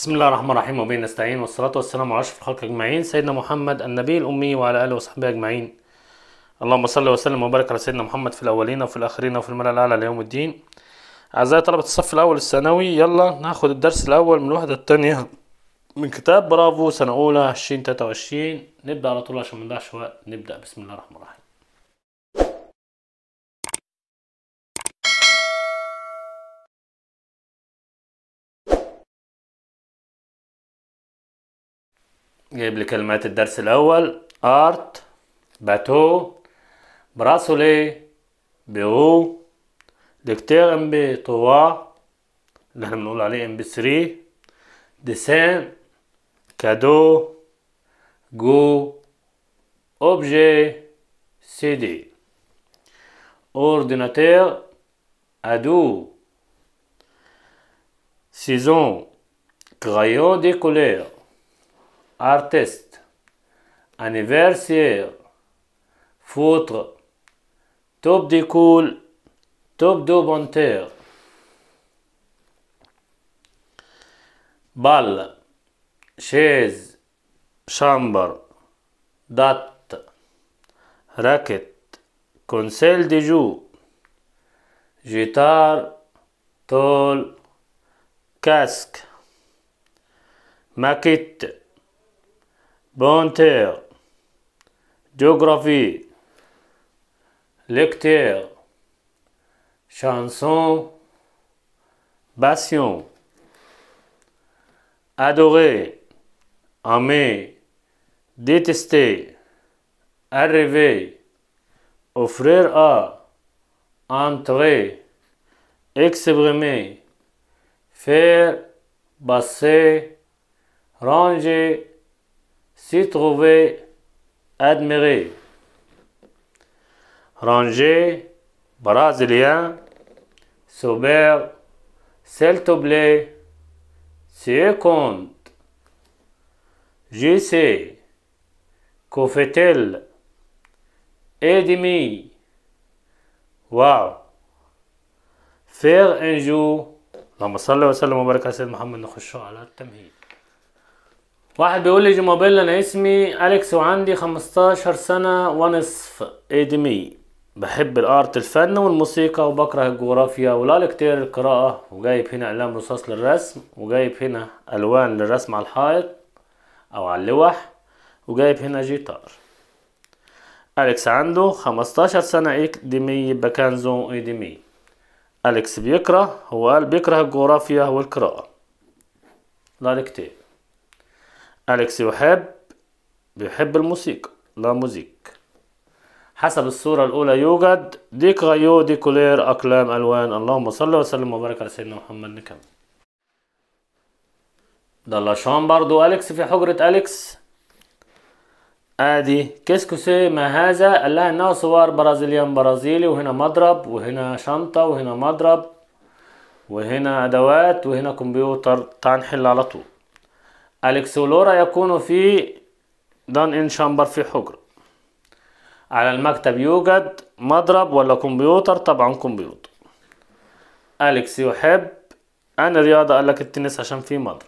بسم الله الرحمن الرحيم وبه نستعين والصلاة والسلام على أشرف الخلق أجمعين سيدنا محمد النبي الأمي وعلى آله وصحبه أجمعين اللهم صل وسلم وبارك على سيدنا محمد في الأولين وفي الآخرين وفي الملأ الأعلى ليوم الدين أعزائي طلبة الصف الأول الثانوي يلا ناخد الدرس الأول من الوحدة الثانية من كتاب برافو سنة أولى 2023 نبدأ على طول عشان ما نضيعش وقت نبدأ بسم الله الرحمن الرحيم جايب لي كلمات الدرس الأول ارت باتو براسولي بيرو دكتور ام بي طوا اللي احنا بنقول عليه ام بي 3 ديسان كادو جو اوبجي سي دي اورديناتور ادو سيزون كرايون دي كولير artiste, anniversaire, foutre, top de cool, top de terre. Balle, chaise, chambre, date, raquette, conseil de jeu, guitare, tôle, casque, maquette, terre, géographie, lecteur, chanson, passion, adorer, aimer, détester, arriver, offrir à, entrer, exprimer, faire, passer, ranger, s'y trouver, admirer. Ranger, brésilien, sober, s'il te plaît, c'est compte. Je sais, fait-elle? Et demi. Wow. Faire un jour. اللهم صل وسلم وبارك واحد بيقول لي جيموبيل انا اسمي اليكس وعندي 15 سنه ونصف ادمي إيه بحب الارت الفن والموسيقى وبكره الجغرافيا والالكتير القراءه وجايب هنا اقلام رصاص للرسم وجايب هنا الوان للرسم على الحائط او على اللوح وجايب هنا جيتار اليكس عنده 15 سنه ادمي إيه بكانزو ادمي إيه اليكس بيكره هو قال بيكره الجغرافيا والقراءه الالكتير أليكس يحب بيحب الموسيقى لا موزيك حسب الصورة الأولى يوجد ديك غيو كولير أقلام ألوان اللهم صل وسلم وبارك على سيدنا محمد نكمل ده لاشان برضو أليكس في حجرة أليكس ادي كيسكوسي ما هذا قال لها انها صور برازيليان برازيلي وهنا مضرب وهنا شنطة وهنا مضرب وهنا ادوات وهنا كمبيوتر تعال نحل على طول الكسولورا يكون في دان إن شامبر في حجرة على المكتب يوجد مضرب ولا كمبيوتر طبعا كمبيوتر أليكس يحب أنا رياضة قال لك التنس عشان فيه مضرب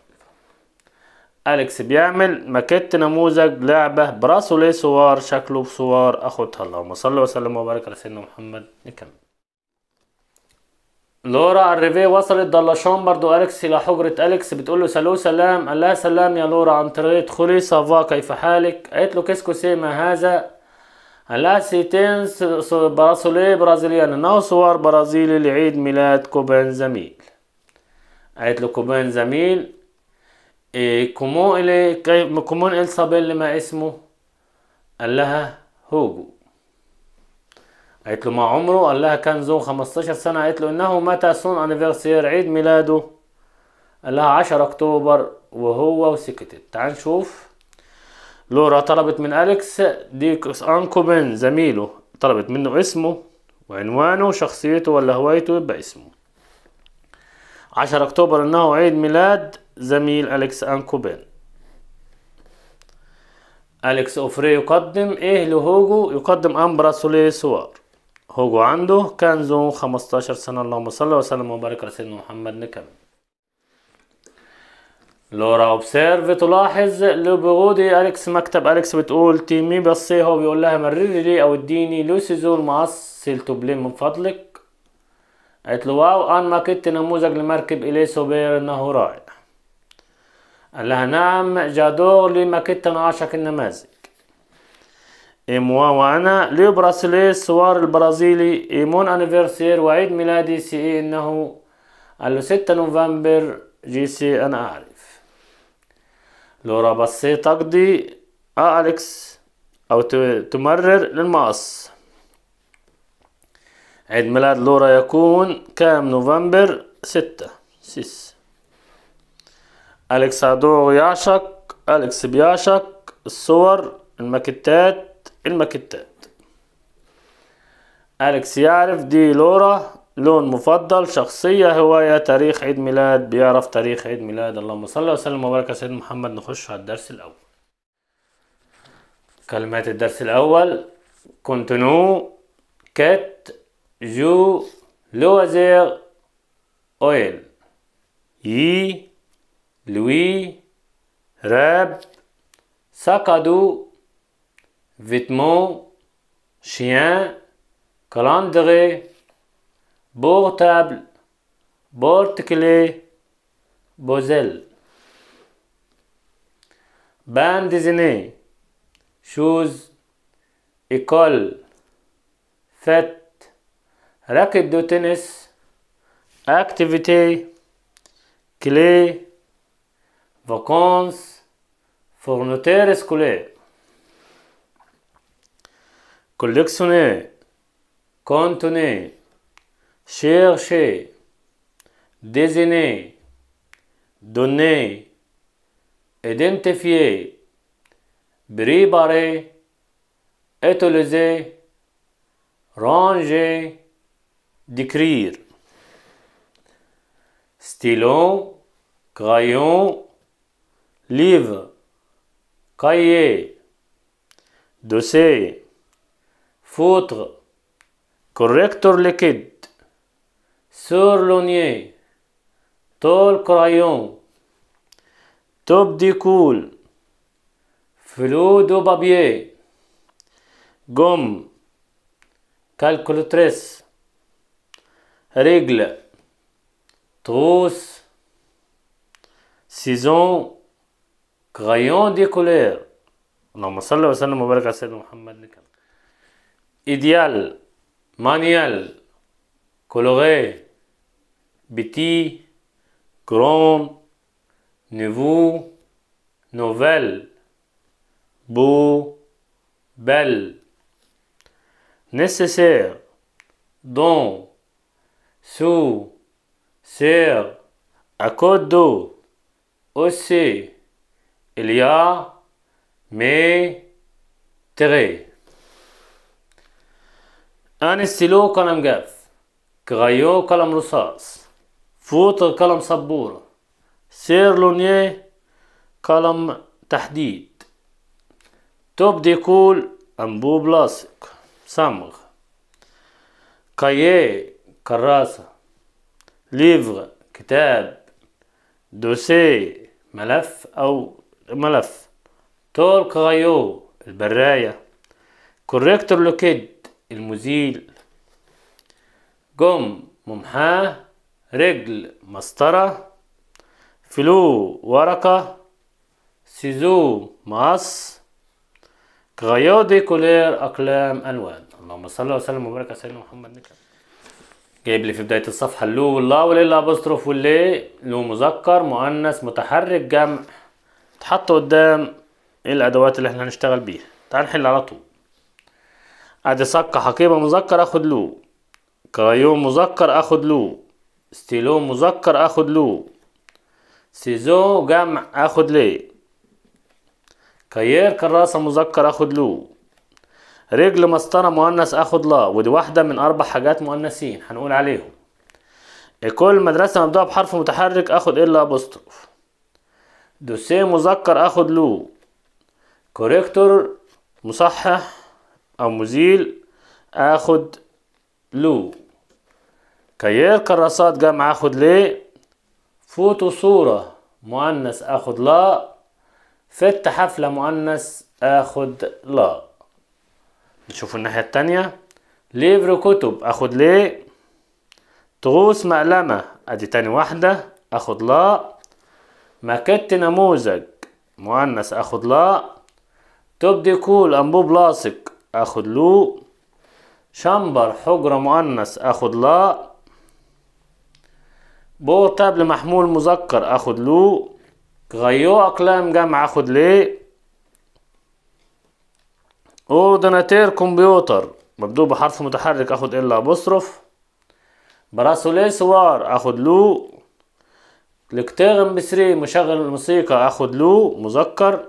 أليكس بيعمل ماكيت نموذج لعبة براسه ليه صور شكله بصور أخدها اللهم صل وسلم وبارك على سيدنا محمد نكمل لورا على الريفيه وصلت شامبر دو أليكس إلى حجرة أليكس بتقول له سلو سلام قال لها سلام يا لورا عن طريق ادخلي سافا كيف حالك قالت له كيسكو سي ما هذا قال لها سيتين براسولي برازيليان إنه صور برازيلي لعيد ميلاد كوبان زميل قالت له كوبان زميل إيه كومون إلي كومون الي صابيل ما اسمه قال لها هوجو قالت له ما عمره قال لها كان زو 15 سنة قالت له إنه متى سون أنيفرسير عيد ميلاده قال لها 10 أكتوبر وهو وسكتت تعال نشوف لورا طلبت من أليكس ديكس أنكوبن زميله طلبت منه اسمه وعنوانه شخصيته ولا هوايته يبقى اسمه 10 أكتوبر إنه عيد ميلاد زميل أليكس أنكوبين أليكس أوفري يقدم إيه لهوجو يقدم أمبرا سوار هوجو عنده كان ذو 15 سنة اللهم صل وسلم وبارك على سيدنا محمد نكمل لورا اوبسيرف تلاحظ لو بغودي اليكس مكتب اليكس بتقول تيمي بس هو بيقول لها مرري لي او اديني زول معسل توبلين من فضلك قالت له واو انا ما كنت نموذج لمركب الي سوبير انه رائع قال لها نعم جادور لي ما كنت انا عاشق النماذج Et وأنا ليو براسلي سوار البرازيلي إيمون أنيفيرسير أنيفرسير وعيد ميلادي سي إيه إنه قال له 6 نوفمبر سي أنا أعرف لورا بسي تقضي آه، أليكس أو تمرر للمقص عيد ميلاد لورا يكون كام نوفمبر ستة سيس أليكس أدو يعشق أليكس بيعشق الصور الماكتات المكتات أليكس يعرف دي لورا لون مفضل شخصية هواية تاريخ عيد ميلاد بيعرف تاريخ عيد ميلاد اللهم صل وسلم وبارك على سيدنا محمد نخش على الدرس الأول كلمات الدرس الأول كونتنو كات جو لوزير أويل يي لوي راب سقدوا vêtements, chien, calendrier, portable, porte-clés, bozelle. Bande dessinée, choses, école, fête, raquette de tennis, activité, clé, vacances, fournitures scolaires collectionner, contenir, chercher, désigner, donner, identifier, bribarer, utiliser, ranger, décrire. Stylo, crayon, livre, cahier, dossier. فوتغ كوريكتور ليكيد سور لونيي طول كرايون توب ديكول فلو دو بابيي جوم كالكولتريس رجل تغوس سيزون كرايون دي كولير اللهم صل وسلم وبارك على سيدنا محمد نكمل idéal, manuel, coloré, petit, grand, nouveau, nouvelle, beau, belle, nécessaire, dont, sous, serre, à côte d'eau, aussi, il y a, mais, très. أنستيلو قلم جاف كغيو قلم رصاص فوط قلم صبورة سير سيرلونيه قلم تحديد توب ديكول أنبوب لاصق صمغ كاييه كراسة ليفغ كتاب دوسي ملف أو ملف تور كغيو البراية كوريكتور لوكيد المزيل جم ممحاه رجل مسطرة فلو ورقة سيزو مقص غيادي كولير أقلام ألوان اللهم صل وسلم وبارك على سيدنا محمد نكرم جايب لي في بداية الصفحة اللو والله ولله أبوستروف واللي لو مذكر مؤنث متحرك جمع اتحط قدام إيه الأدوات اللي احنا هنشتغل بيها تعال نحل على طول ادي صقة حقيبة مذكر اخد له كرايون مذكر اخد له ستيلو مذكر اخد له سيزو جمع اخد ليه كير كراسة مذكر اخد له رجل مسطرة مؤنث اخد لا ودي واحدة من اربع حاجات مؤنثين هنقول عليهم كل مدرسة مبدوعة بحرف متحرك اخد الا ابوستروف دوسيه مذكر اخد له كوريكتور مصحح أو مزيل آخد لو كيير كراسات جمع آخد ليه فوتو صورة مؤنث آخد لا فت حفلة مؤنث آخد لا نشوف الناحية التانية ليفر كتب آخد ليه تغوص مقلمة أدي تاني واحدة آخد لا ماكت نموذج مؤنث آخد لا توب ديكول أنبوب لاصق اخد لو شمبر حجرة مؤنث اخد لا بورتابل محمول مذكر اخد لو غيو اقلام جمع اخد ليه اوردناتير كمبيوتر مبدوء بحرف متحرك اخد الا ابوستروف براسولي سوار اخد لو الكتاغم بسري مشغل الموسيقى اخد لو مذكر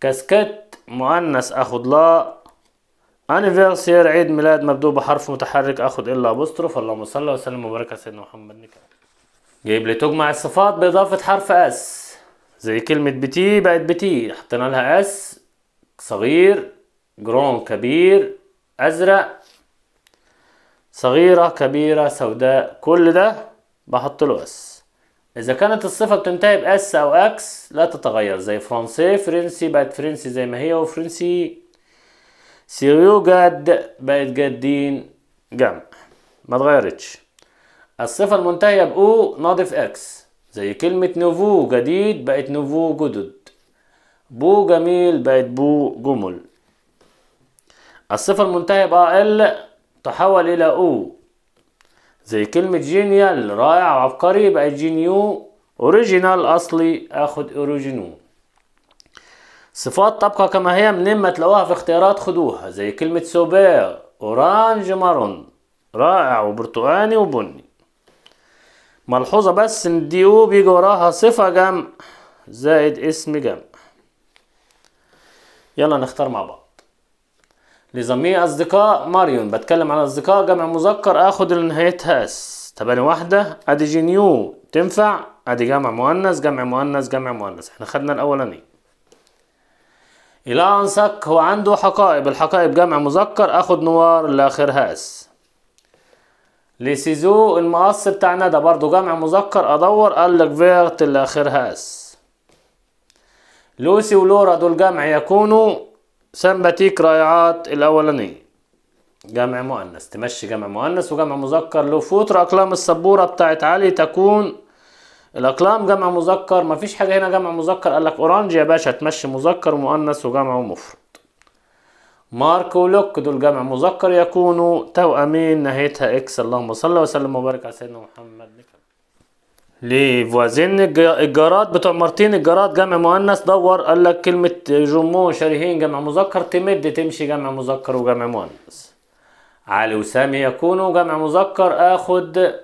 كاسكت مؤنث اخد لا سير عيد ميلاد مبدوء بحرف متحرك اخد الا ابوستروف اللهم صل وسلم وبارك على سيدنا محمد نكا. جايب لي تجمع الصفات باضافه حرف اس زي كلمه بتي بقت بتي حطينا لها اس صغير جرون كبير ازرق صغيره كبيره سوداء كل ده بحط له اس اذا كانت الصفه بتنتهي باس او اكس لا تتغير زي فرنسي فرنسي بقت فرنسي زي ما هي وفرنسي سيريو قد بقت قدين جمع ما تغيرتش الصفة المنتهية بأو ناضف اكس زي كلمة نوفو جديد بقت نوفو جدد بو جميل بقت بو جمل الصفة المنتهية بأ ال تحول إلى أو زي كلمة جينيال رائع وعبقري بقت جينيو اوريجينال أصلي آخد اوريجينو صفات تبقى كما هي منين ما تلاقوها في اختيارات خدوها زي كلمة سوبير أورانج مارون رائع وبرتقاني وبني ملحوظة بس إن ديو بيجي وراها صفة جمع زائد اسم جمع يلا نختار مع بعض لزمي أصدقاء ماريون بتكلم عن أصدقاء جمع مذكر آخد لنهايتها اس تباني واحدة أدي جينيو تنفع أدي جمع مؤنث جمع مؤنث جمع مؤنث إحنا خدنا الاولانيه الى انسك هو عنده حقائب الحقائب جمع مذكر أخد نوار لآخر هاس لسيزو المقص بتاع ندى برضو جمع مذكر أدور قالك فيرت لآخر هاس لوسي ولورا دول جمع يكونوا سمباتيك رائعات الأولانية جمع مؤنث تمشي جمع مؤنث وجمع مذكر لو فوتر أقلام السبورة بتاعت علي تكون الاقلام جمع مذكر مفيش حاجه هنا جمع مذكر قال لك اورانج يا باشا تمشي مذكر ومؤنث وجمع ومفرد مارك ولوك دول جمع مذكر يكونوا توأمين نهايتها اكس اللهم صل وسلم وبارك على سيدنا محمد ليه فوازين الجارات بتوع مارتين الجارات جمع مؤنث دور قال لك كلمة جمو شريهين جمع مذكر تمد تمشي جمع مذكر وجمع مؤنث علي وسامي يكونوا جمع مذكر اخد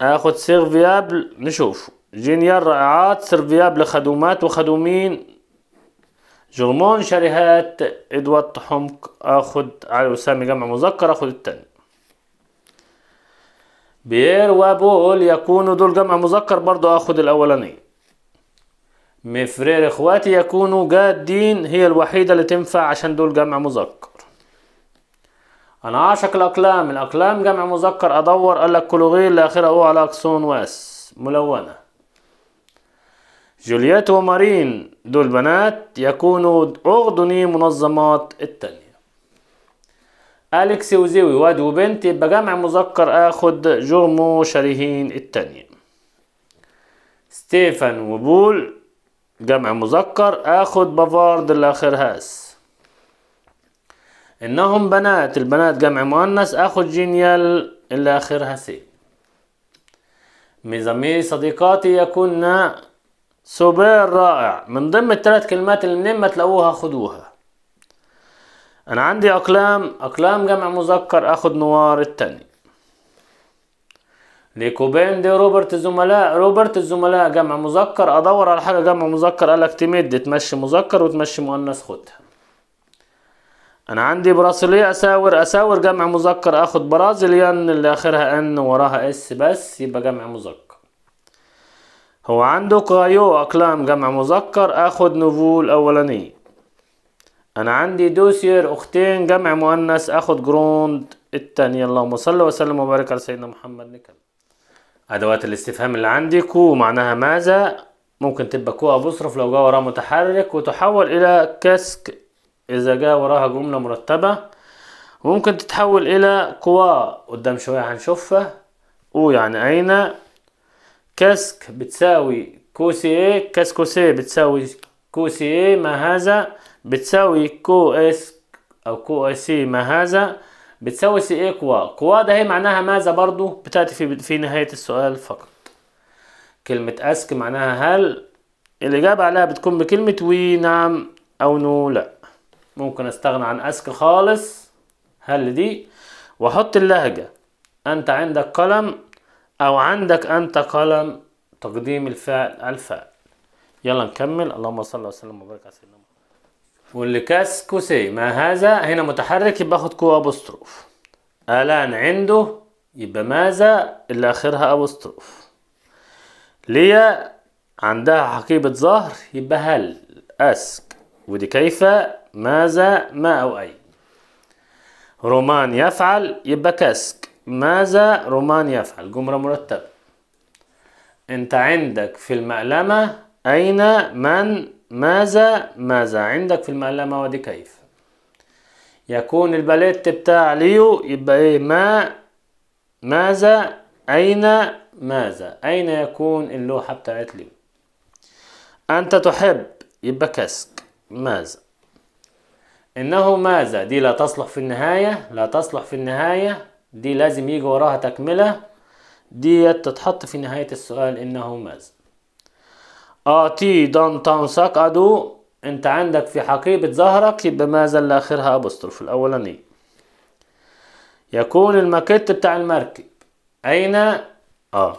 اخد سيرفيابل نشوف جينيال رائعات سيرفيابل خدومات وخدومين جرمون شريهات ادوات حمق اخد علي وسامي جمع مذكر اخد التاني بير وابول يكونوا دول جمع مذكر برضو اخد الاولاني مفرير اخواتي يكونوا جادين هي الوحيدة اللي تنفع عشان دول جمع مذكر أنا عاشق الأقلام الأقلام جمع مذكر أدور قال لك كلوغيل لآخرة أو على أكسون واس ملونة جولييت ومارين دول بنات يكونوا أغضني منظمات التانية أليكس وزيوي واد وبنت يبقى جمع مذكر آخد جرمو شريهين التانية ستيفن وبول جمع مذكر آخد بافارد اللي آخرها اس انهم بنات البنات جمع مؤنث اخو جينيال اللي اخرها سي ميزامي صديقاتي يكن سوبر رائع من ضمن الثلاث كلمات اللي منين ما تلاقوها خدوها انا عندي اقلام اقلام جمع مذكر اخد نوار التاني ليكوبين دي روبرت الزملاء روبرت الزملاء جمع مذكر ادور على حاجه جمع مذكر قالك تمد تمشي مذكر وتمشي مؤنث خدها انا عندي برازيلية اساور اساور جمع مذكر اخد برازيليان اللي اخرها ان وراها اس بس يبقى جمع مذكر هو عنده كايو اقلام جمع مذكر اخد نوفول اولاني انا عندي دوسير اختين جمع مؤنث اخد جروند التانية اللهم صل وسلم وبارك على سيدنا محمد نكمل ادوات الاستفهام اللي عندي كو معناها ماذا ممكن تبقى كو ابصرف لو جا وراها متحرك وتحول الى كاسك إذا جاء وراها جملة مرتبة وممكن تتحول إلى قوى قدام شوية هنشوفها أو يعني أين كاسك بتساوي كوسي إيه كاس كوسي بتساوي كوسي إيه ما هذا بتساوي كو إس أو كو سي ما هذا بتساوي سي إيه قوى قوى ده هي معناها ماذا برضو بتأتي في, في نهاية السؤال فقط كلمة أسك معناها هل الإجابة عليها بتكون بكلمة وي نعم أو نو لأ ممكن استغنى عن اسك خالص هل دي واحط اللهجة انت عندك قلم او عندك انت قلم تقديم الفعل الفعل يلا نكمل اللهم صل وسلم وبارك على سيدنا محمد واللي كاسكو سي ما هذا هنا متحرك يبقى اخد كو ابوستروف الان عنده يبقى ماذا اللي اخرها ابوستروف ليا عندها حقيبة ظهر يبقى هل أسك ودي كيف ماذا ما أو أي رومان يفعل يبقى كاسك ماذا رومان يفعل جملة مرتبة أنت عندك في المألمة أين من ماذا ماذا عندك في المألمة ودي كيف يكون الباليت بتاع ليو يبقى إيه ما ماذا أين ماذا أين يكون اللوحة بتاعت ليو أنت تحب يبقى كاسك ماذا إنه ماذا دي لا تصلح في النهاية لا تصلح في النهاية دي لازم يجي وراها تكملة دي تتحط في نهاية السؤال إنه ماذا آه، ساك أدو أنت عندك في حقيبة زهرك يبقى ماذا اللي آخرها أبوستروف الأولاني يكون الماكيت بتاع المركب أين آه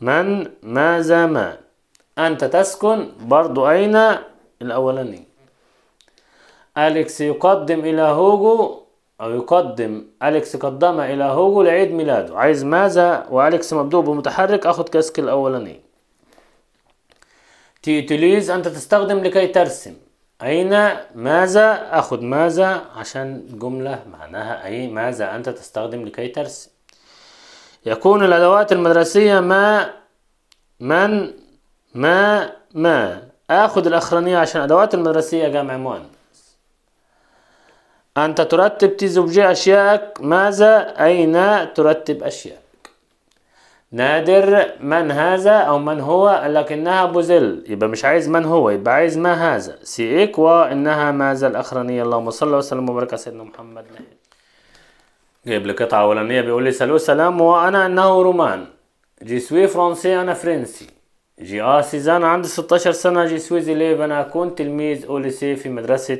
من ماذا ما أنت تسكن برضو أين الأولاني أليكس يقدم إلى هوجو أو يقدم أليكس قدم إلى هوجو لعيد ميلاده عايز ماذا وأليكس مبدوء بمتحرك أخد كاسك الأولاني تيوتيليز أنت تستخدم لكي ترسم أين ماذا أخد ماذا عشان جملة معناها أي ماذا أنت تستخدم لكي ترسم يكون الأدوات المدرسية ما من ما ما آخد الأخرانية عشان أدوات المدرسية جمع مؤنث أنت ترتب تي أشياءك أشيائك ماذا أين ترتب أشيائك نادر من هذا أو من هو لكنها بوزل يبقى مش عايز من هو يبقى عايز ما هذا سي إيكوا إنها ماذا الأخرانية اللهم صل وسلم وبارك على سيدنا محمد جايب لي قطعة أولانية بيقول لي سلو سلام وأنا إنه رومان جي سوي فرنسي أنا فرنسي جي آه سيزان عندي 16 سنة جي سوي زيليف أنا أكون تلميذ أوليسي في مدرسة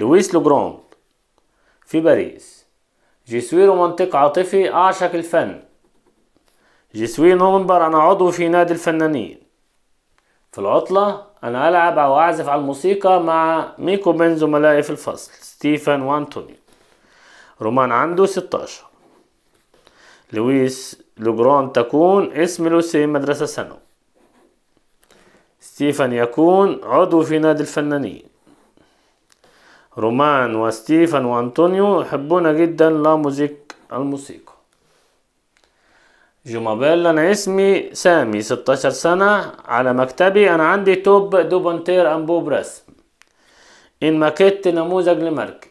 لويس لوجراند في باريس جيسوي رومانتيك عاطفي أعشق الفن جيسوي نوفمبر أنا عضو في نادي الفنانين في العطلة أنا ألعب أو أعزف على الموسيقى مع ميكو بين زملائي في الفصل ستيفن وأنتوني رومان عنده 16 لويس لوجران تكون اسم لوسي مدرسة سنو ستيفن يكون عضو في نادي الفنانين رومان وستيفن وأنطونيو يحبون جدا لا موزيك الموسيقى جومابيل أنا اسمي سامي 16 سنة على مكتبي أنا عندي توب دوبونتير أنبوب رسم إن ماكيت نموذج لمركب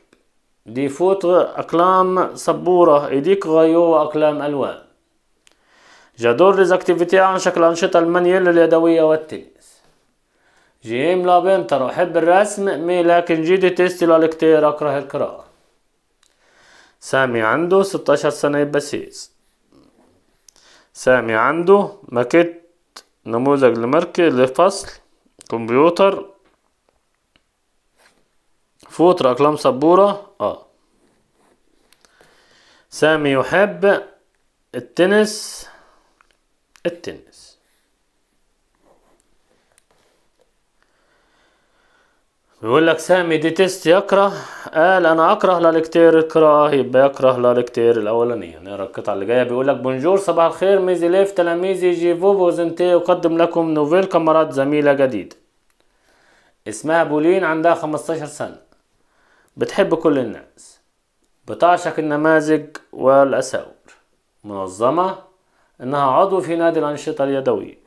دي فوت أقلام صبورة إيديك غيو وأقلام ألوان جادور ديزاكتيفيتي عن شكل أنشطة المنيل اليدوية والتنس جيم لا بنتر أحب الرسم مي لكن جيدي تيستي كتير أكره القراءة سامي عنده ستاشر سنة بسيس سامي عنده ماكيت نموذج لماركة لفصل كمبيوتر فوت أقلام سبورة اه سامي يحب التنس التنس بيقول لك سامي ديتست يكره قال انا اكره لالكتير القراءه يبقى يكره لالكتير الاولانيه نقرا يعني القطعه اللي جايه بيقول لك بونجور صباح الخير ميزي ليف تلاميذي جيفو بوزنتي اقدم لكم نوفيل كاميرات زميله جديده اسمها بولين عندها 15 سنه بتحب كل الناس بتعشق النماذج والاساور منظمه انها عضو في نادي الانشطه اليدويه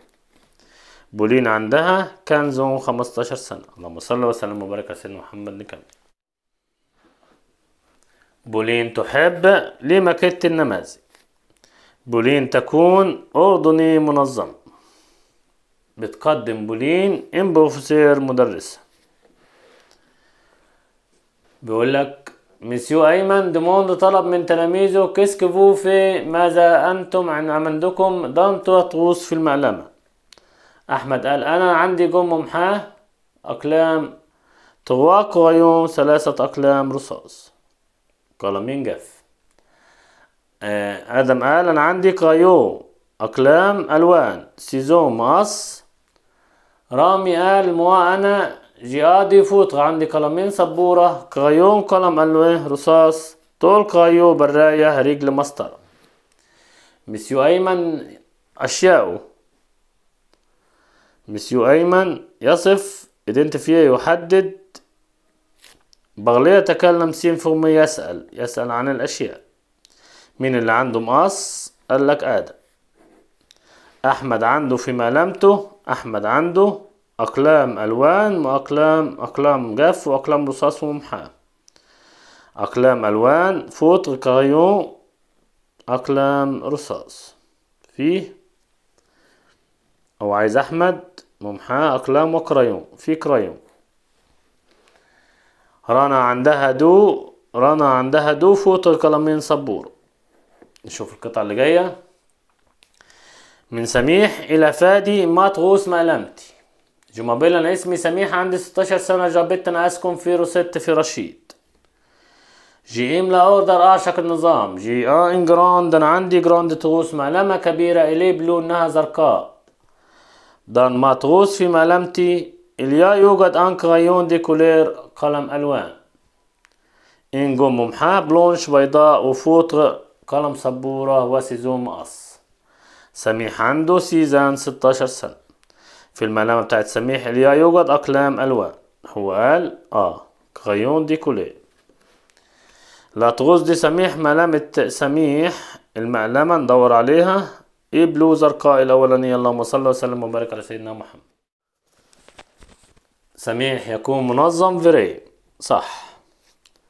بولين عندها كان زون 15 سنة اللهم صل وسلم وبارك على سيدنا محمد نكمل بولين تحب لمكة النماذج بولين تكون أردني منظم بتقدم بولين إن بروفيسور مدرسة بيقول لك مسيو أيمن ديموند طلب من تلاميذه كيسكفو في ماذا أنتم عن عندكم دانتو تغوص في المعلمة أحمد قال أنا عندي جم محاه أقلام طواق وغيوم ثلاثة أقلام رصاص قلمين جاف آه، آدم قال أنا عندي قيو أقلام ألوان سيزو مقص رامي قال مو أنا جيادي فوت عندي قلمين سبورة قيوم قلم ألوان رصاص طول قيو براية رجل مسطرة مسيو أيمن اشياؤه مسيو أيمن يصف identify يحدد بغلية تكلم سين فمي يسأل يسأل عن الأشياء مين اللي عنده مقص قال لك آدم أحمد عنده في ملامته أحمد عنده أقلام ألوان وأقلام أقلام جاف وأقلام رصاص ومحام أقلام ألوان فوت كريون أقلام رصاص فيه أو عايز أحمد ممحاة أقلام وكريون في كريون رنا عندها دو رنا عندها دو فوتو القلمين صبور نشوف القطعة اللي جاية من سميح إلى فادي ما تغوص مقلمتي جمابيل أنا اسمي سميح عندي 16 سنة جابت أنا أسكن في روسيت في رشيد جي إم لا أوردر أعشق آه، النظام جي آه إن جراند أنا عندي جراند تغوص مألمة كبيرة إلي بلو إنها زرقاء دان ماتروس في مالمتي اليا يوجد ان كرايون دي كولير قلم ألوان إنجو ممحاة بلونش بيضاء وفوتر قلم سبورة وسيزو مقص سميح عنده سيزان 16 سنة في الملامة بتاعت سميح اليا يوجد أقلام ألوان هو قال آه كرايون دي كولير لا تغوص دي سميح ملامة سميح المعلمة ندور عليها بلو زرقاء الأولانية اللهم صل وسلم وبارك على سيدنا محمد سميح يكون منظم فري صح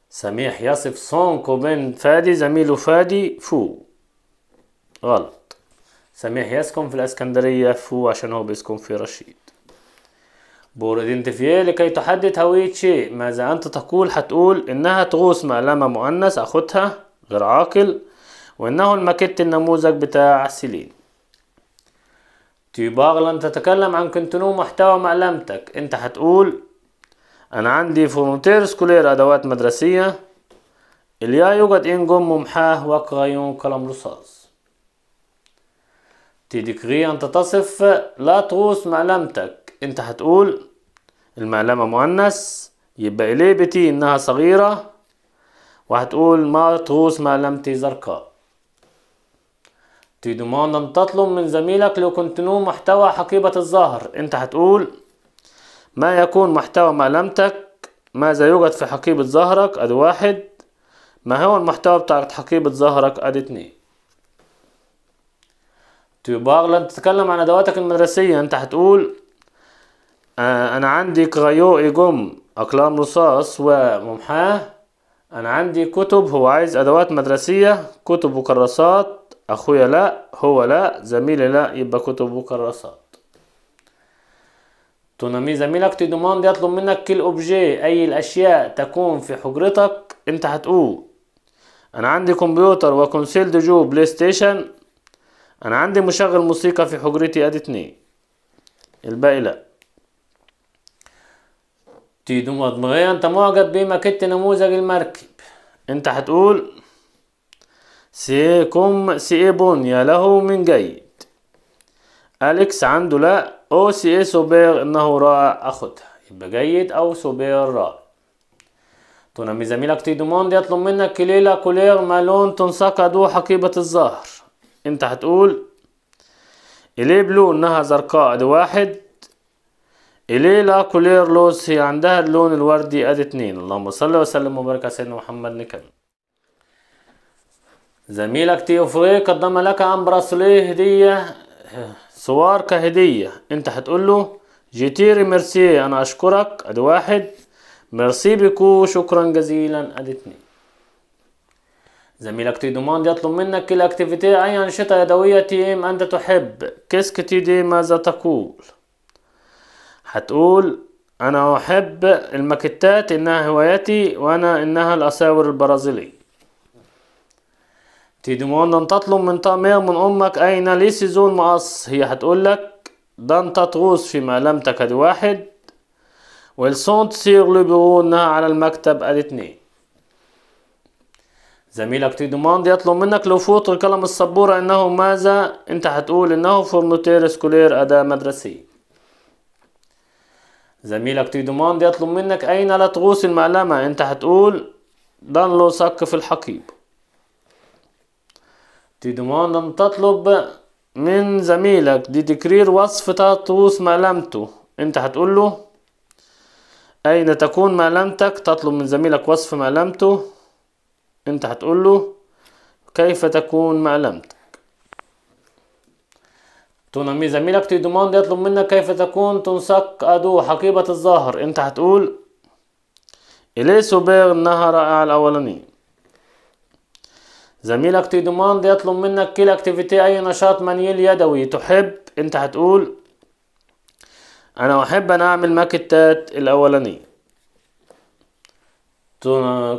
سميح يصف سونكو بن فادي زميله فادي فو غلط سميح يسكن في الإسكندرية فو عشان هو بيسكن في رشيد بوريدنتيفيه لكي تحدد هوية شيء ماذا أنت تقول هتقول إنها تغوص مألمة مؤنث أخوتها غير عاقل وإنه الماكيت النموذج بتاع سيلين تيباغ لن تتكلم عن كنتنو محتوى معلمتك انت هتقول أنا عندي فونتير سكولير أدوات مدرسية اليا يوجد إن جم ممحاه وكغيون قلم رصاص تدكري أنت تصف لا تغوص معلمتك أنت هتقول المعلمة مؤنث يبقى إليه بتي إنها صغيرة وهتقول ما تغوص معلمتي زرقاء لم تطلب من زميلك لو كنت نو محتوى حقيبة الظهر انت هتقول ما يكون محتوى معلمتك ماذا يوجد في حقيبة ظهرك ادي واحد ما هو المحتوى بتاع حقيبة ظهرك ادي اتنين تيباغلا تتكلم عن ادواتك المدرسية انت هتقول آه انا عندي كرايو ايجوم اقلام رصاص وممحاه انا عندي كتب هو عايز ادوات مدرسية كتب وكراسات اخويا لا هو لا زميلي لا يبقى كتب وكراسات تونامي زميلك تدوماند يطلب منك كل اوبجي اي الاشياء تكون في حجرتك انت هتقول انا عندي كمبيوتر وكونسيل دي جو بلاي ستيشن انا عندي مشغل موسيقى في حجرتي ادي اتنين الباقي لا تيدو مضمغية انت معجب بماكيت نموذج المركب انت هتقول سيكم سيبون يا له من جيد أليكس عنده لا أو سي إيه سوبير إنه رائع أخدها يبقى جيد أو سوبير رائع مي زميلك تي دوموند يطلب منك كليلة كولير مالون تنساكا دو حقيبة الزهر انت هتقول إلي بلو إنها زرقاء دي واحد إلي لا كولير لوز هي عندها اللون الوردي أدي اتنين اللهم صل وسلم وبارك على سيدنا محمد نكمل زميلك تيو قدم لك امبراس ليه هدية صور كهدية انت هتقول له جيتيري ميرسي انا اشكرك ادي واحد ميرسي بيكو شكرا جزيلا ادي اتنين زميلك تي دوماند يطلب منك الاكتيفيتي اي انشطة يدوية تي ام انت تحب كيسك تي دي ماذا تقول هتقول انا احب المكتات انها هوايتي وانا انها الاساور البرازيلية تيديمون أن تطلب من طامير من أمك أين ليسيزون مقص هي هتقول لك ده أنت تغوص فيما لم تكد واحد والسون تسير لبيرو إنها على المكتب اتنين زميلك تيدوماند يطلب منك لفوت القلم السبورة انه ماذا انت هتقول انه فورنوتير سكولير اداة مدرسي زميلك تيدوماند يطلب منك اين لا تغوص المعلمة انت هتقول دان لو سك في الحقيبة دي ديماندم تطلب من زميلك دي تكرير وصف تطوس معلمته انت هتقول له اين تكون معلمتك تطلب من زميلك وصف معلمته انت هتقول له كيف تكون معلمتك تنمي زميلك تي دوماند يطلب منك كيف تكون تنسك أدو حقيبة الظهر انت هتقول إليسو بير نهر الاولانيه زميلك تي دوماند يطلب منك كل اكتيفيتي اي نشاط منيل يدوي تحب انت هتقول انا احب ان اعمل ماكتات الاولانية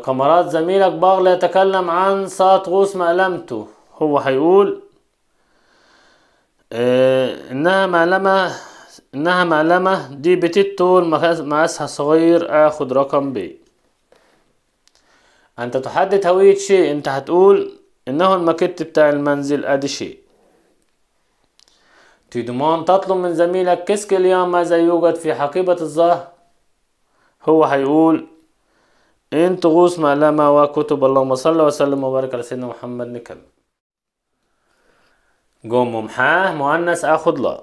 كاميرات زميلك باغل يتكلم عن غوص مألمته هو هيقول آه، انها مألمة انها مألمة دي بتيت طول مقاسها صغير اخد رقم بيه انت تحدد هوية شيء انت هتقول انه المكت بتاع المنزل ادي شيء تيدومون تطلب من زميلك كيسك اليوم ماذا يوجد في حقيبة الظهر هو هيقول إن تغوص مألمة وكتب اللهم صل وسلم وبارك على سيدنا محمد نكمل جم ممحاه مؤنث آخد لا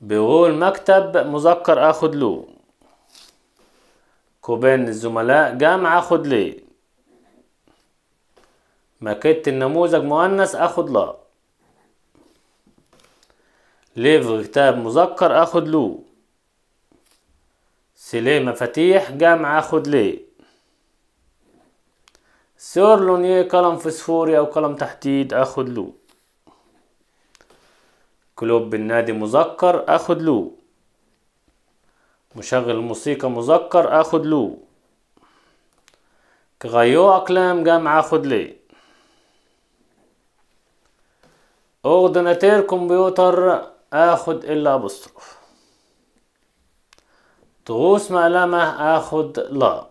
بيقول مكتب مذكر آخد له كوبين الزملاء جامعة أخد ليه ماكيت النموذج مؤنث أخد لا ليفر كتاب مذكر أخد لو سلي مفاتيح جامعة أخد ليه سور لونيه قلم فسفوري أو قلم تحديد أخد له كلوب بالنادي مذكر أخد له مشغل موسيقى مذكر اخد لو كغيو أقلام جمع اخد لي اوردناتير كمبيوتر اخد إلا ابوستروف تغوص مقلمة اخد لا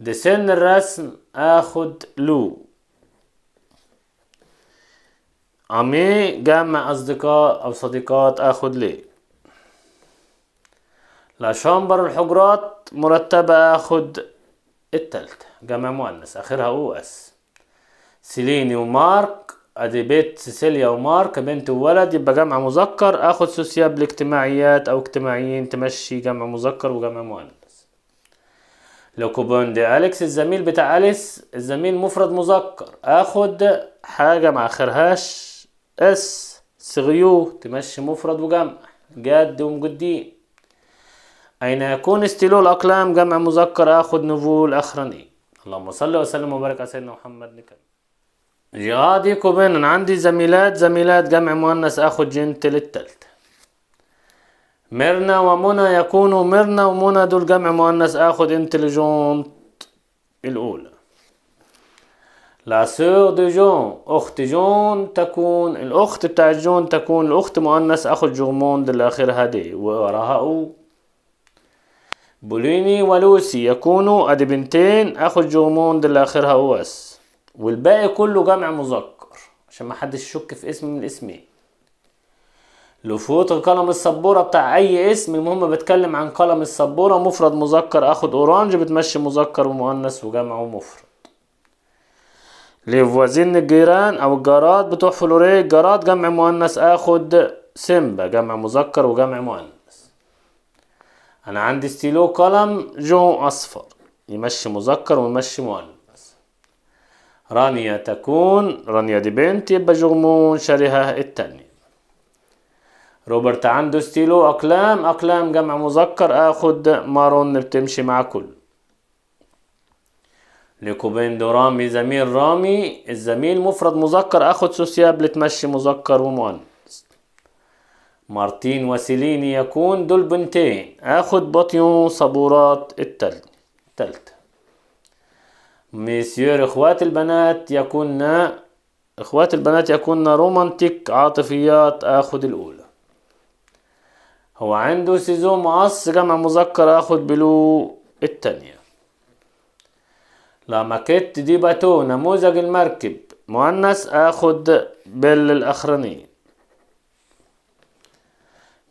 ديسن الرسم اخد لو عمي جمع أصدقاء أو صديقات اخد ليه لاشامبر الحجرات مرتبة خد التالتة جمع مؤنث آخرها أو أس سيليني ومارك أدي بيت سيسيليا ومارك بنت وولد يبقى جمع مذكر آخد سوسيابل اجتماعيات أو اجتماعيين تمشي جمع مذكر وجمع مؤنث لوكوبون دي أليكس الزميل بتاع أليس الزميل مفرد مذكر آخد حاجة ما آخرهاش اس صغيو تمشي مفرد وجمع جاد ومجدين أين يكون استيلو الأقلام جمع مذكر آخذ نفول آخرا إيه اللهم صل وسلم وبارك على سيدنا محمد نكمل دي كوبين أنا عندي زميلات زميلات جمع مؤنث آخذ جنت للتالتة ميرنا ومنى يكونوا ميرنا ومنى دول جمع مؤنث آخذ انتليجونت الأولى لا سور دو جون أخت جون تكون الأخت بتاع جون تكون الأخت مؤنث أخو جورموند الآخر هادي وراها أو بوليني ولوسي يكونوا ادي بنتين اخو جومون اللي اخرها اوس والباقي كله جمع مذكر عشان ما حدش يشك في اسم من الاسمين لو فوت السبوره بتاع اي اسم المهم بتكلم عن قلم السبوره مفرد مذكر اخد اورانج بتمشي مذكر ومؤنث وجمع ومفرد لفوازين الجيران او الجارات بتوع فلوريه الجارات جمع مؤنث اخد سيمبا جمع مذكر وجمع مؤنث انا عندي ستيلو قلم جون اصفر يمشي مذكر ويمشي مؤنث رانيا تكون رانيا دي بنت يبقى جغمون شريها التانية روبرت عنده ستيلو اقلام اقلام جمع مذكر اخد مارون بتمشي مع كل ليكوبيندو رامي زميل رامي الزميل مفرد مذكر اخد سوسيابل تمشي مذكر ومؤنث مارتين وسيليني يكون دول بنتين اخد بطيون صبورات التلت تلت ميسيور اخوات البنات يكون اخوات البنات يكون رومانتيك عاطفيات اخد الاولى هو عنده سيزو معص جمع مذكر اخد بلو التانية لاماكيت دي باتو نموذج المركب مؤنث اخد الاخرانيه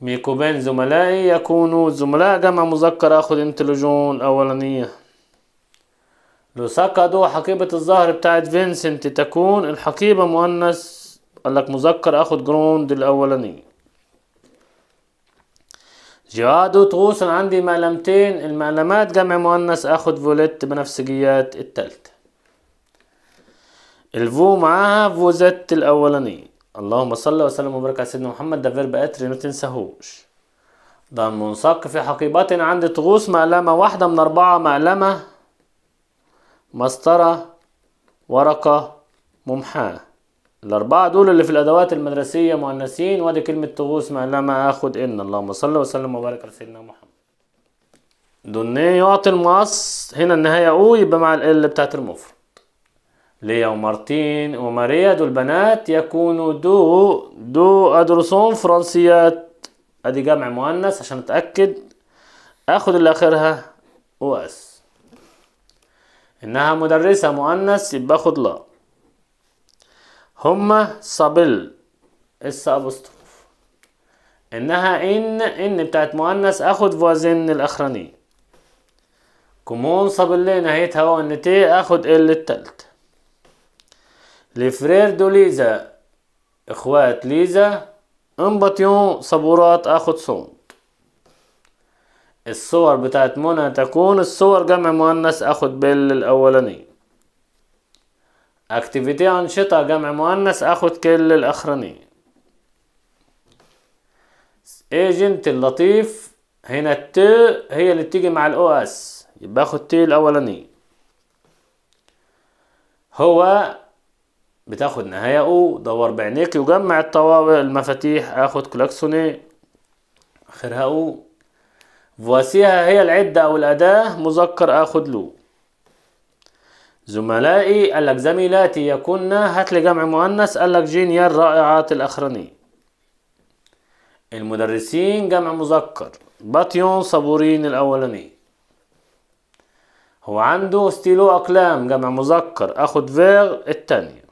ميكو بين زملائي يكونوا زملاء جمع مذكر اخد انتلجون الاولانية اولانية لو سقطوا حقيبة الظهر بتاعت فينسنت تكون الحقيبة مؤنث قالك مذكر اخد جروند الاولانية جوادو تغوص عندي معلمتين المعلمات جمع مؤنث اخد فوليت بنفسجيات التالتة الفو معاها فوزت الاولانية اللهم صل وسلم وبارك على سيدنا محمد ده فيرب اتري ما تنساهوش ده المنساق في حقيبات عند طغوس مقلمة واحدة من أربعة مقلمة مسطرة ورقة ممحاة الأربعة دول اللي في الأدوات المدرسية مؤنثين وادي كلمة طغوس مقلمة آخد إن اللهم صل وسلم وبارك على سيدنا محمد دونيه يعطي المقص هنا النهاية أو يبقى مع ال بتاعت المفرد ليا ومارتين وماريا دول بنات يكونوا دو دو أدرسون فرنسيات أدي جمع مؤنث عشان أتأكد آخد اللي آخرها وأس إنها مدرسة مؤنث يبقى آخد لا هما صابل اس أبوستروف إنها إن إن بتاعت مؤنث آخد فوازن الأخرانية كمون صابلين نهايتها ان تي آخد ال التالتة لفرير دو ليزا اخوات ليزا ام بطيون صبورات اخد صون الصور بتاعت منى تكون الصور جمع مؤنث اخد بال الاولاني اكتيفيتي انشطة جمع مؤنث اخد كل الاخراني ايجنت اللطيف هنا الت هي اللي بتيجي مع الاو اس يبقى اخد تي الاولاني هو بتاخد نهاية او دور بعينيك وجمع الطوابق المفاتيح اخد كلاكسوني اخرها او فواسيها هي العدة او الاداة مذكر اخد لو زملائي قال لك زميلاتي يكن هات لي جمع مؤنث قال لك جينيا الرائعات الاخرانية المدرسين جمع مذكر باتيون صبورين الاولاني هو عنده ستيلو اقلام جمع مذكر اخد فيغ التانية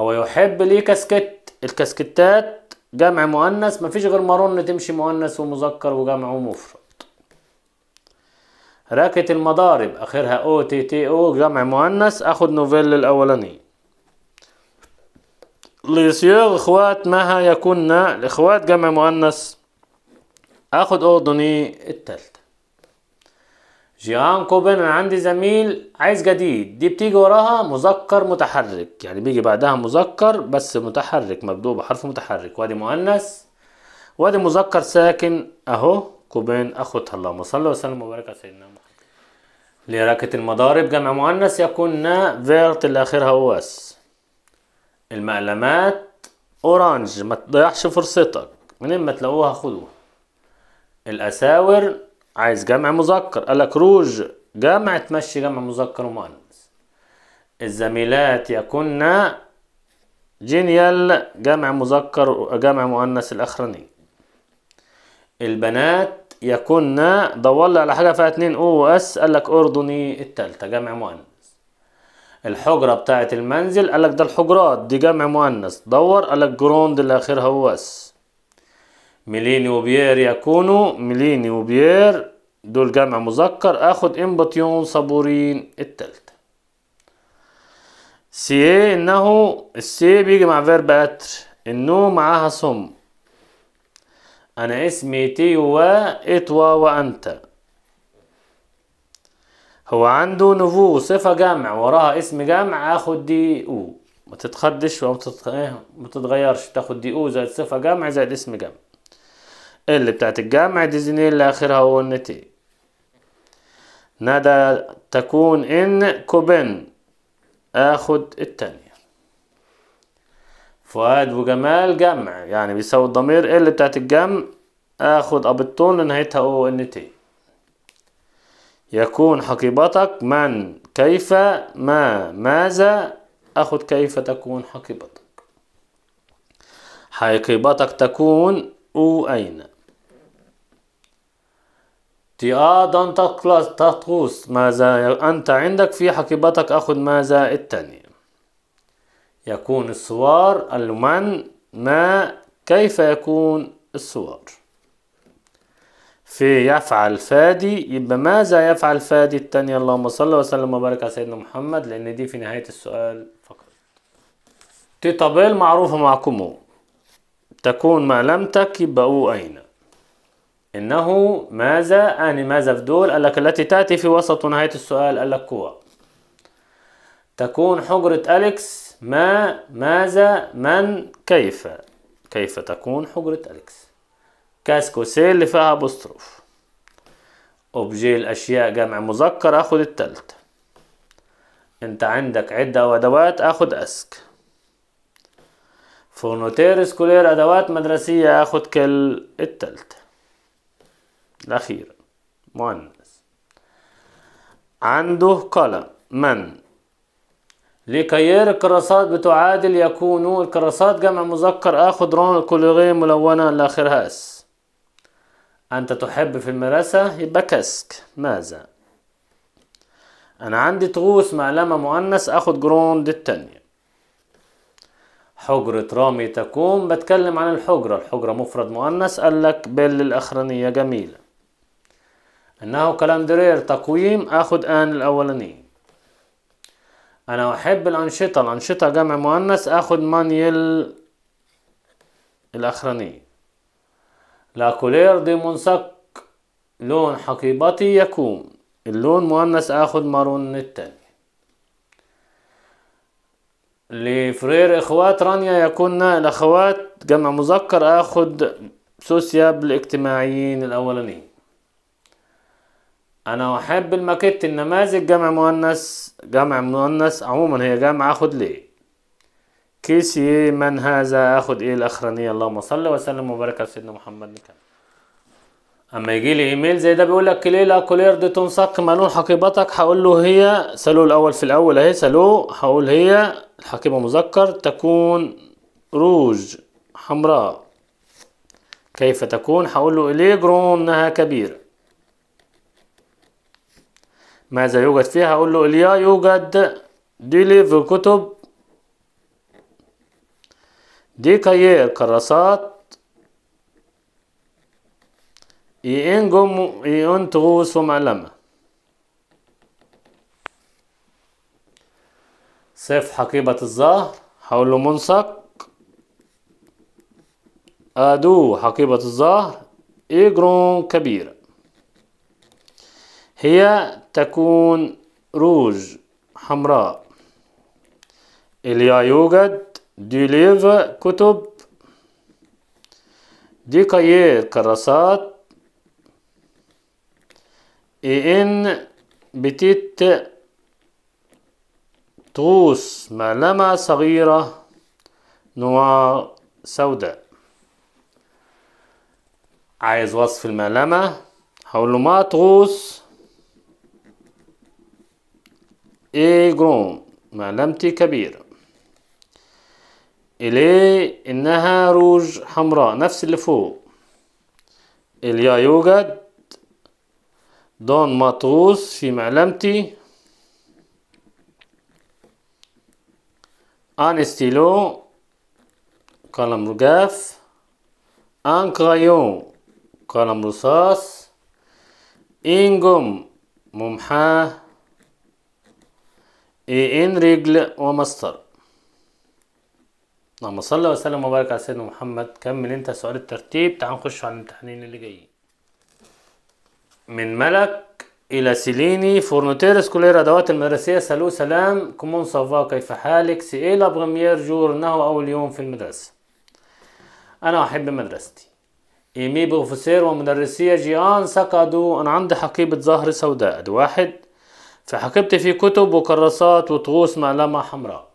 هو يحب ليه كاسكت الكاسكتات جمع مؤنث مفيش غير مرن تمشي مؤنث ومذكر وجمع ومفرد راكت المضارب اخرها او تي تي او جمع مؤنث اخد نوفيل الاولاني لصياغ اخوات مها يكون الاخوات جمع مؤنث اخد اردني التالتة جيان كوبن انا عندي زميل عايز جديد دي بتيجي وراها مذكر متحرك يعني بيجي بعدها مذكر بس متحرك مبدوء بحرف متحرك وادي مؤنث وادي مذكر ساكن اهو كوبين اخوتها اللهم صل وسلم وبارك على سيدنا محمد المضارب جمع مؤنث يكون نا فيرت اللي اخرها واس المقلمات اورانج ما تضيعش فرصتك منين ما تلاقوها خدوها الاساور عايز جمع مذكر قال لك روج جمع تمشي جمع مذكر ومؤنث الزميلات يكن جينيال جمع مذكر جمع مؤنث الاخراني البنات يكن دور على حاجه فيها اتنين او واس قال لك اردني التالتة جمع مؤنث الحجره بتاعه المنزل قال لك ده الحجرات دي جمع مؤنث دور قال لك جروند اللي اخرها واس ميليني وبيير يكونوا ميليني وبيير دول جمع مذكر اخد امبطيون صابورين التالتة سي إيه انه السي إيه بيجي مع فيرب اتر انه معاها صم انا اسمي تي اتوا إيه وانت هو عنده نفو صفة جمع وراها اسم جمع اخد دي او ما تتخدش وما تتغيرش تاخد دي او زائد صفة جمع زائد اسم جمع اللي بتاعت الجمع ديزني اللي آخرها هو إن تي ندى تكون إن كوبن آخد التانية فؤاد وجمال جمع يعني بيساوي الضمير اللي بتاعت الجمع آخد أبطون لنهايتها أو إن تي يكون حقيبتك من كيف ما ماذا آخد كيف تكون حقيبتك حقيبتك تكون أو أين تياضا تطقوس ماذا أنت عندك في حقيبتك أخذ ماذا التاني يكون الصوار المن ما كيف يكون الصوار في يفعل فادي يبقى ماذا يفعل فادي التاني اللهم صل وسلم وبارك على سيدنا محمد لأن دي في نهاية السؤال فقط تي طبيل معروفة معكم تكون معلمتك يبقى أين إنه ماذا أني ماذا في دول قال لك التي تأتي في وسط ونهاية السؤال قال لك كوع تكون حجرة أليكس ما ماذا من كيف كيف تكون حجرة أليكس كاسكوسيل اللي فيها بوستروف أوبجي الأشياء جمع مذكر آخد التالتة أنت عندك عدة أدوات آخد أسك فورنوتير سكولير أدوات مدرسية آخد كل التالتة الأخيرة مؤنث عنده قلم من لكيار الكراسات بتعادل يكون الكراسات جمع مذكر آخد رون الكولوغية ملونة إلى هاس أنت تحب في المدرسة يبقى كسك ماذا أنا عندي تغوص معلمة مؤنث آخد جروند التانية حجرة رامي تكون بتكلم عن الحجرة الحجرة مفرد مؤنث قالك بل الأخرانية جميلة إنه درير تقويم آخد آن الأولاني أنا أحب الأنشطة الأنشطة جمع مؤنث آخد مانيل الأخراني لاكولير دي منسك لون حقيبتي يكون اللون مؤنث آخد مارون التاني لفرير إخوات رانيا يكون الأخوات جمع مذكر آخد سوسيا بالاجتماعيين الأولانيين انا احب الماكيت النماذج جمع مؤنث جمع مؤنث عموما هي جمع اخد ليه كيسي من هذا اخد ايه الاخرانيه اللهم صل وسلم وبارك على سيدنا محمد نكمل اما يجي لي ايميل زي ده بيقول لك ليه كولير دي تنسق مالون حقيبتك هقول له هي سلو الاول في الاول اهي سلو هقول هي الحقيبه مذكر تكون روج حمراء كيف تكون هقول له جرون انها كبيره ماذا يوجد فيها اقول له اليا يوجد ديليف كتب دي ديكايير كراسات اي انجوم اي تغوص ومعلمة سيف حقيبة الظهر هقول له منسق أدو حقيبة الظهر جرون كبيرة هي تكون روج حمراء إليا يوجد دي ليف كتب دي كايي كراسات اي ان بتيت طوس ملمة صغيرة نوار سوداء عايز وصف الملمة هقول له ما طغوص إي جروم معلمتي كبيرة إلي إنها روج حمراء نفس اللي فوق اليا يوجد دون مطروس في معلمتي ان ستيلو قلم رجاف ان كرايون قلم رصاص ان جم ممحاه ان رجل ومسطر اللهم صل وسلم وبارك على سيدنا محمد كمل انت سؤال الترتيب تعال نخش على الامتحانين اللي جايين من ملك إلى سيليني فورنوتير سكولير أدوات المدرسية سلو سلام كومون صفا كيف حالك سي لا بغمير جور إنه أول يوم في المدرسة أنا أحب مدرستي إيمي بروفيسير ومدرسية جيان سكادو أنا عندي حقيبة زهر سوداء واحد في حقيبتي في كتب وكراسات وطقوس معلمة حمراء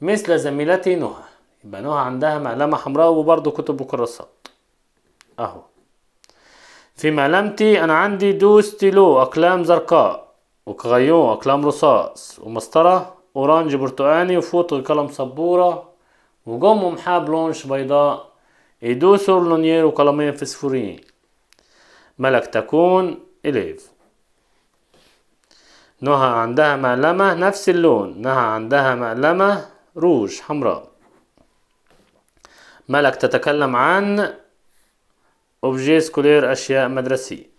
مثل زميلتي نهى يبقى نهى عندها معلمة حمراء وبرضه كتب وكراسات اهو في معلمتي انا عندي دو ستيلو اقلام زرقاء وكغيون اقلام رصاص ومسطرة اورانج برتقاني وفوطة قلم صبورة وجم ومحا بلونش بيضاء ايدو لونير وقلمين فسفوريين ملك تكون إليف نهى عندها مقلمة نفس اللون نهى عندها مقلمة روج حمراء ملك تتكلم عن أوبجي سكولير أشياء مدرسية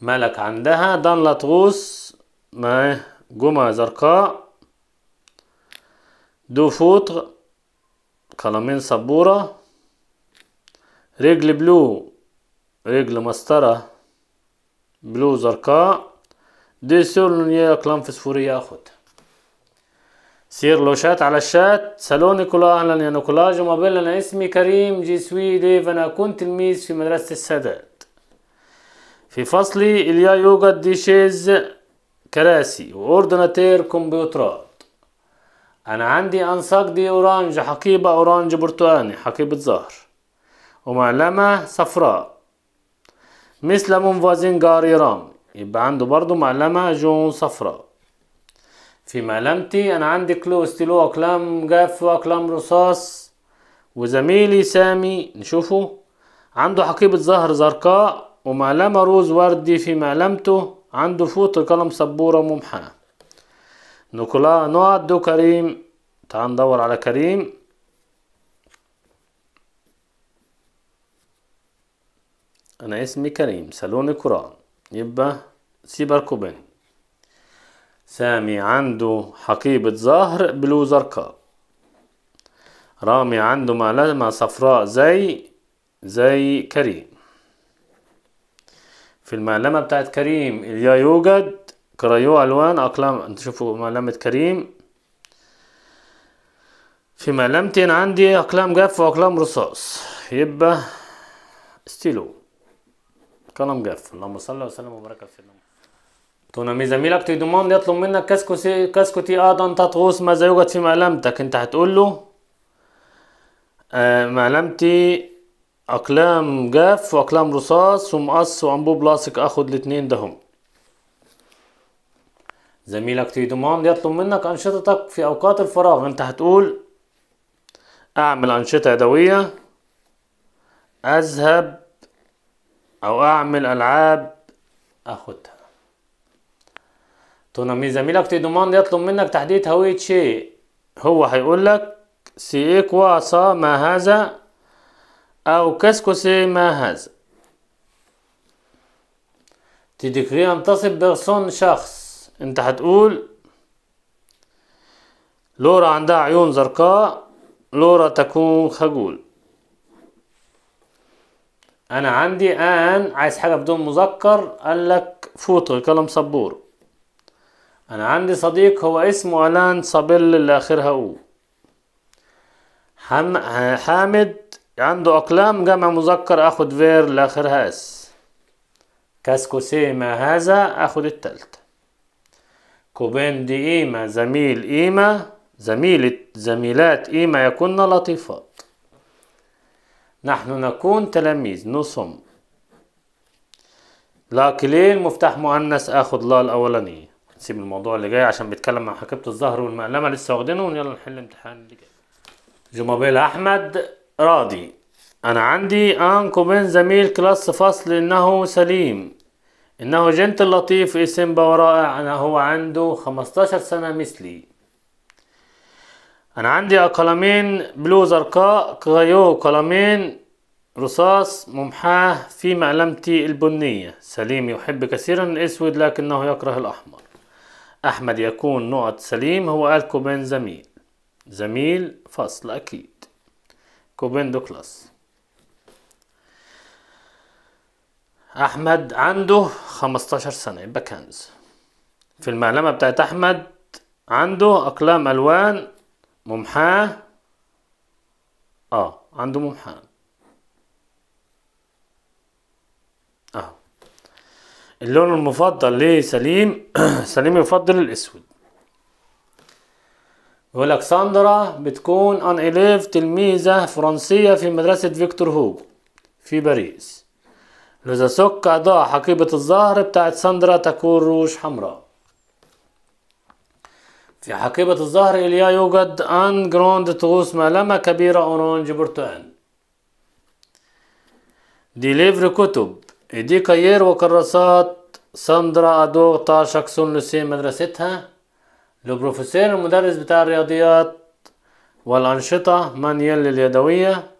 ملك عندها دان لاتغوس ما جمى زرقاء دو فوتغ قلمين صبورة رجل بلو رجل مسطرة بلو زرقاء دي يا كلام فسفورية أخد سير لوشات على الشات سالو نيكولا أهلا يا وما بين أنا اسمي كريم جي سوي ديف أنا كنت تلميذ في مدرسة السادات في فصلي إليا يوجد شيز كراسي وأوردناتير كمبيوترات أنا عندي أنساق دي أورانج حقيبة أورانج برتقاني حقيبة زهر ومعلمة صفراء مثل منفازين غاري رامي يبقى عنده برضو معلمة جون صفراء في معلمتي أنا عندي كلو ستيلو أقلام جاف وأقلام رصاص وزميلي سامي نشوفه عنده حقيبة زهر زرقاء ومعلمة روز وردي في معلمته عنده فوط قلم سبورة ممحاة نيكولا نقعد دو كريم تعال ندور على كريم أنا اسمي كريم سالوني قرآن يبقى سيبر كوبين سامي عنده حقيبة ظهر بلو زرقاء رامي عنده معلمة صفراء زي زي كريم في المعلمة بتاعت كريم اليا يوجد كرايو ألوان أقلام انتوا شوفوا معلمة كريم في معلمتي عندي أقلام جاف وأقلام رصاص يبقى ستيلو كلام جاف اللهم صل وسلم وبارك على سيدنا تونا مي زميلك تيدومان يطلب منك كاسكو سي كاسكو تي اذن تاتغوس ماذا يوجد في معلمتك انت هتقول له آه معلمتي اقلام جاف واقلام رصاص ومقص وانبوب لاصق اخد الاتنين دهم زميلك تيدومان يطلب منك انشطتك في اوقات الفراغ انت هتقول اعمل انشطه يدويه اذهب او اعمل العاب اخدها تونامي زميلك تدمان يطلب منك تحديد هوية شيء هو هيقول لك سي ايكوا صا ما هذا او كاسكو سي ما هذا تدكري انتصب برسون شخص انت هتقول لورا عندها عيون زرقاء لورا تكون خجول انا عندي ان عايز حاجه بدون مذكر قال لك فوطه كلام صبور انا عندي صديق هو اسمه الان صابيل اللي اخرها او حم... حامد عنده اقلام جمع مذكر اخد فير لاخرها اس كاسكوسي ما هذا اخد التالتة كوبين دي ايما زميل ايما زميلة زميلات ايما يكن لطيفات نحن نكون تلاميذ نصم لكن ليه المفتاح مؤنث اخد لا الاولانيه نسيب الموضوع اللي جاي عشان بيتكلم عن حقيبة الزهر والمقلمه لسه واخدينه يلا نحل الامتحان اللي جاي جمابيل احمد راضي انا عندي انكو بين زميل كلاس فصل انه سليم انه جنت لطيف اسم ورائع انا هو عنده 15 سنه مثلي انا عندي قلمين بلو زرقاء كغيو قلمين رصاص ممحاه في معلمتي البنية سليم يحب كثيرا الاسود لكنه يكره الاحمر احمد يكون نقط سليم هو قال كوبين زميل زميل فصل اكيد كوبين دو كلاس احمد عنده 15 سنة بكنز في المعلمة بتاعت احمد عنده اقلام الوان ممحاه اه عنده ممحاه اهو اللون المفضل لسليم سليم يفضل الاسود يقول لك ساندرا بتكون ان إليف تلميذة فرنسية في مدرسة فيكتور هوجو في باريس لذا لوزاسوك أعضاء حقيبة الزهر بتاعت ساندرا تكون روج حمراء في حقيبة الظهر إليا يوجد أن جروند تغوص ملامة كبيرة أورانج برتقال ديليفري كتب إيدي كاير وكراسات ساندرا أدوغ تاع شاكسون لوسي مدرستها لبروفيسور المدرس بتاع الرياضيات والأنشطة مانيال لليدوية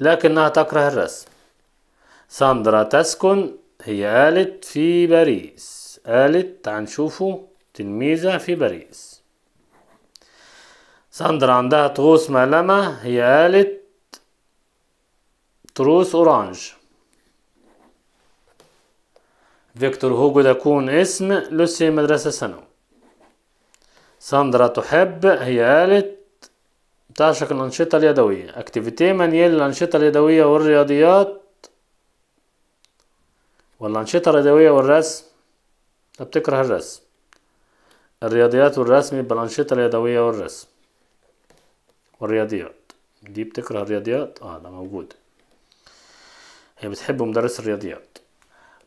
لكنها تكره الرسم ساندرا تسكن هي قالت في باريس قالت هنشوفه تلميذة في باريس ساندرا عندها طقوس مقلمة هي قالت تروس أورانج فيكتور هوجو تكون اسم لوسي مدرسة ثانوي ساندرا تحب هي قالت تعشق الأنشطة اليدوية اكتيفيتي مانيال الأنشطة اليدوية والرياضيات والأنشطة اليدوية والرسم بتكره الرسم الرياضيات والرسم بالأنشطة اليدوية والرسم والرياضيات دي بتكره الرياضيات اه ده موجود هي بتحب مدرس الرياضيات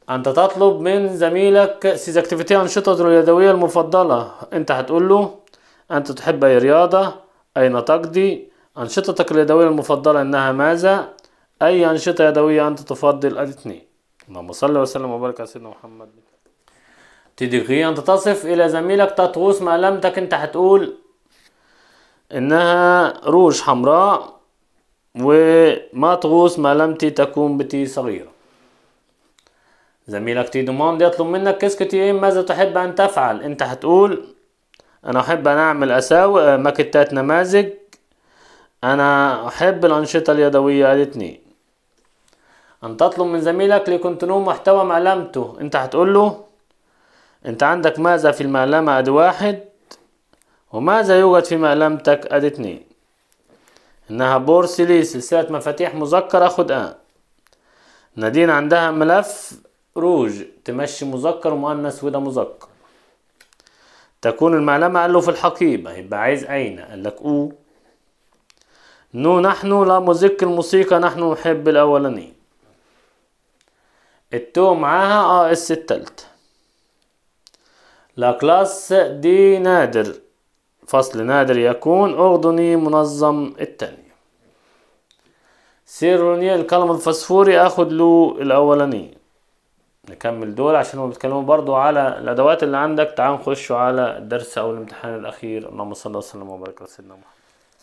انت تطلب من زميلك سيز اكتيفيتي انشطته اليدويه المفضله انت هتقول له انت تحب اي رياضه اين تقضي انشطتك اليدويه المفضله انها ماذا اي انشطه يدويه انت تفضل آه، الاثنين اللهم صل وسلم وبارك على سيدنا محمد أنت تتصف الى زميلك تطوس مقلمتك انت هتقول انها روج حمراء وما تغوص مقلمتي تكون بتي صغيرة زميلك تي دوموند يطلب منك كسكتي إيه، ماذا تحب ان تفعل انت هتقول انا احب ان اعمل اساوي آه، ماكتات نماذج انا احب الانشطة اليدوية الاتنين ان تطلب من زميلك تنوم محتوى معلمته انت هتقول له أنت عندك ماذا في المعلمة أدي واحد وماذا يوجد في معلمتك أدي اتنين إنها بورسلي سلسلة مفاتيح مذكر اخد آن نادين عندها ملف روج تمشي مذكر ومؤنث وده مذكر تكون المعلمة قال له في الحقيبة يبقى عايز أين قال لك أو نو نحن لا مزك الموسيقى نحن نحب الاولانيه التو معاها آه اس التالتة لا كلاس دي نادر فصل نادر يكون أردني منظم التاني سيرونية القلم الفسفوري أخد له الأولاني نكمل دول عشان هم بيتكلموا برضو على الأدوات اللي عندك تعال نخشوا على الدرس أو الامتحان الأخير اللهم صل وسلم وبارك على سيدنا محمد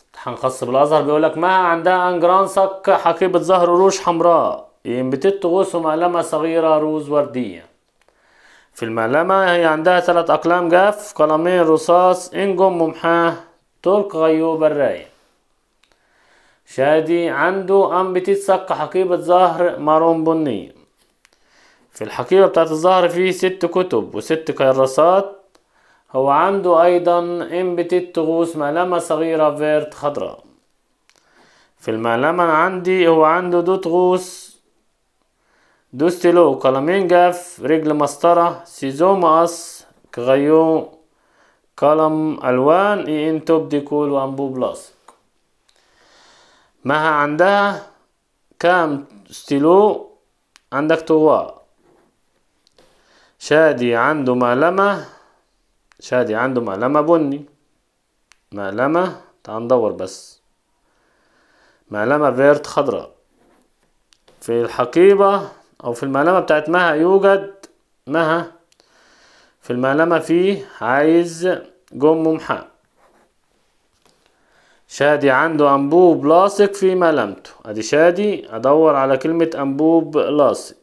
امتحان خاص بالازهر بيقول لك مها عندها انجران صك حقيبه زهر روش حمراء ينبتت غوص معلمه صغيره روز ورديه في الملامة هي عندها ثلاث أقلام جاف قلمين رصاص إنجم ممحاة ترك غيوب الراية شادي عنده أم سق حقيبة زهر مارون بني في الحقيبة بتاعت الزهر فيه ست كتب وست كراسات هو عنده أيضا أنبتيت تغوص ملامة صغيرة فيرت خضراء في المعلمة عندي هو عنده دوت غوص دوستيلو جاف رجل مسطرة سيزوماس كغيو كلام ألوان إي إن توب ديكول وأمبو لاصق مها عندها كام ستيلو عندك توا شادي عنده مقلمة شادي عنده مقلمة بني مقلمة تعال ندور بس مقلمة فيرت خضراء في الحقيبة أو في المعلمة بتاعت مها يوجد مها في المعلمة فيه عايز جم ومحق شادي عنده أنبوب لاصق في ملامته أدي شادي أدور على كلمة أنبوب لاصق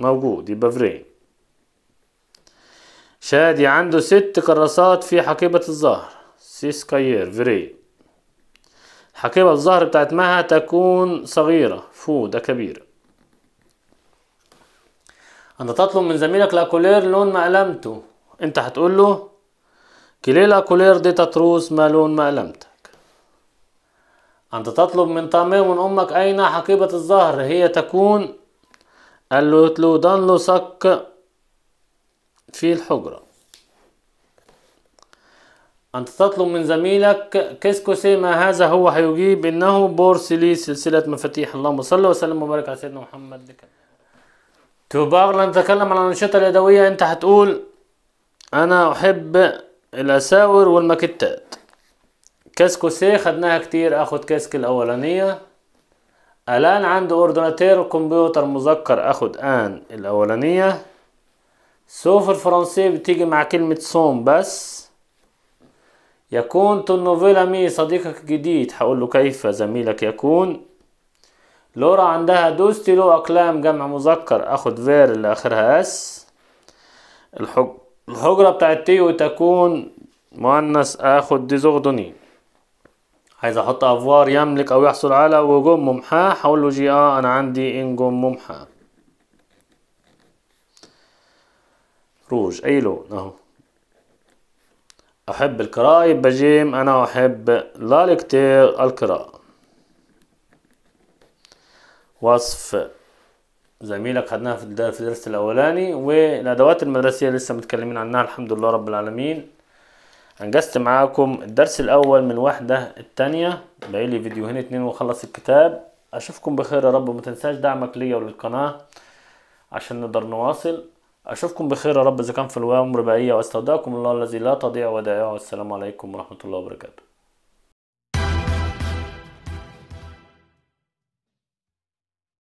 موجود يبقى فريم شادي عنده ست كراسات في حقيبة الزهر سيسكاير فريم حقيبة الظهر بتاعت مها تكون صغيرة فو ده كبير أنت تطلب من زميلك لاكولير لون مقلمته أنت هتقول له كلي لاكولير دي تطروس ما لون مقلمتك أنت تطلب من طامي من أمك أين حقيبة الظهر هي تكون قال له تلو دان له صك في الحجرة أنت تطلب من زميلك كسكسي ما هذا هو هيجيب إنه بورسلي سلسلة مفاتيح اللهم صل وسلم وبارك على سيدنا محمد لك تباغ نتكلم عن الأنشطة اليدوية أنت هتقول أنا أحب الأساور كيسكو كسكسي خدناها كتير أخد كيسك الأولانية الآن عندي أوردوناتير كمبيوتر مذكر أخد آن الأولانية سوف الفرنسية بتيجي مع كلمة صوم بس يكون تنوفيلا مي صديقك الجديد هقول له كيف زميلك يكون لورا عندها دوستي له أقلام جمع مذكر أخد فير اللي آخرها أس الحج... الحجرة بتاعت تيو تكون مؤنث آخد زغدني عايز أحط أفوار يملك أو يحصل على وجوم ممحاة هقول له جي آه أنا عندي إنجوم ممحاة روج أي لون أهو أحب القراءة يبقى جيم أنا أحب لا كتير القراءة وصف زميلك خدناها في الدرس الأولاني والأدوات المدرسية لسه متكلمين عنها الحمد لله رب العالمين أنجزت معاكم الدرس الأول من واحدة التانية فيديو فيديوهين اتنين وأخلص الكتاب أشوفكم بخير يا رب ومتنساش دعمك ليا وللقناة عشان نقدر نواصل أشوفكم بخير يا رب إذا كان في الوام رباعية وأستودعكم الله الذي لا تضيع ودائعه والسلام عليكم ورحمة الله وبركاته